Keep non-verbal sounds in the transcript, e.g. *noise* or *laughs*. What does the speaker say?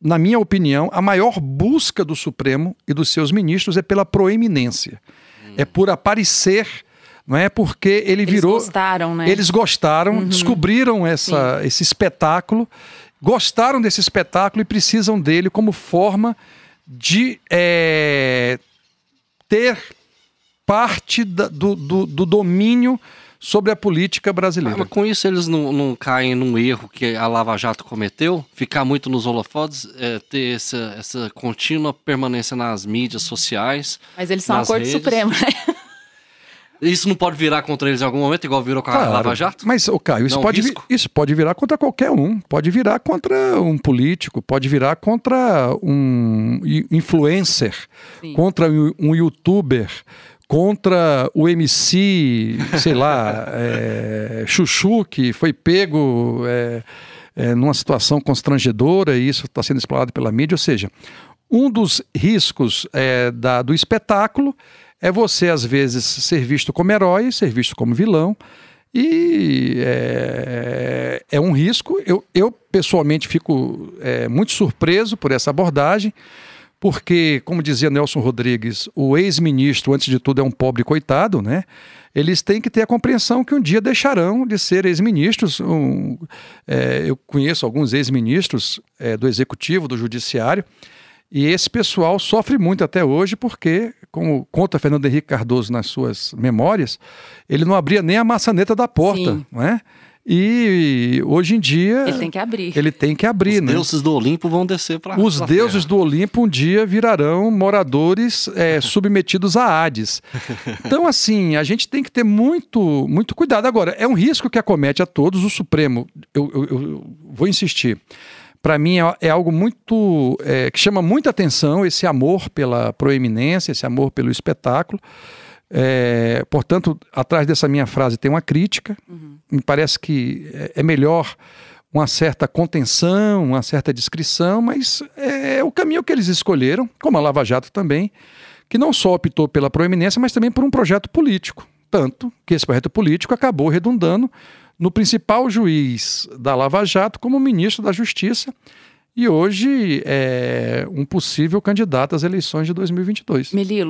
na minha opinião, a maior busca do Supremo e dos seus ministros é pela proeminência. Hum. É por aparecer não é porque ele eles virou. Eles gostaram, né? Eles gostaram, uhum. descobriram essa, esse espetáculo, gostaram desse espetáculo e precisam dele como forma de é, ter parte da, do, do, do domínio sobre a política brasileira. Ah, mas com isso eles não, não, caem num erro que a Lava Jato cometeu? Ficar muito nos holofotes, é, ter essa, essa contínua permanência nas mídias sociais. Mas eles são a Corte Suprema, né? Isso não pode virar contra eles em algum momento, igual virou com a claro, Lava Jato? Mas, o Caio, isso, pode, isso pode virar contra qualquer um. Pode virar contra um político, pode virar contra um influencer, Sim. contra um youtuber, contra o MC, sei lá, *laughs* é, Chuchu, que foi pego é, é, numa situação constrangedora e isso está sendo explorado pela mídia. Ou seja, um dos riscos é, da, do espetáculo é você, às vezes, ser visto como herói, ser visto como vilão. E é, é, é um risco. Eu, eu pessoalmente, fico é, muito surpreso por essa abordagem porque, como dizia Nelson Rodrigues, o ex-ministro, antes de tudo, é um pobre coitado, né? Eles têm que ter a compreensão que um dia deixarão de ser ex-ministros. Um, é, eu conheço alguns ex-ministros é, do executivo, do judiciário, e esse pessoal sofre muito até hoje, porque, como conta Fernando Henrique Cardoso nas suas memórias, ele não abria nem a maçaneta da porta, Sim. não é? E hoje em dia. Ele tem que abrir. Ele tem que abrir, Os né? deuses do Olimpo vão descer para Os deuses terra. do Olimpo um dia virarão moradores é, *laughs* submetidos a Hades. Então, assim, a gente tem que ter muito, muito cuidado. Agora, é um risco que acomete a todos. O Supremo, eu, eu, eu vou insistir para mim é, é, algo muito é, que chama muita atenção esse amor pela proeminência, esse amor pelo espetáculo. É, portanto, atrás dessa minha frase tem uma crítica. Uhum. Me parece que é, é melhor uma certa contenção, uma certa descrição, mas é, é o caminho que eles escolheram, como a Lava Jato também, que não só optou pela proeminência, mas também por um projeto político. Tanto que esse projeto político acabou redundando no principal juiz da Lava Jato como ministro da Justiça, e hoje é um possível candidato às eleições de 2022. Melilo,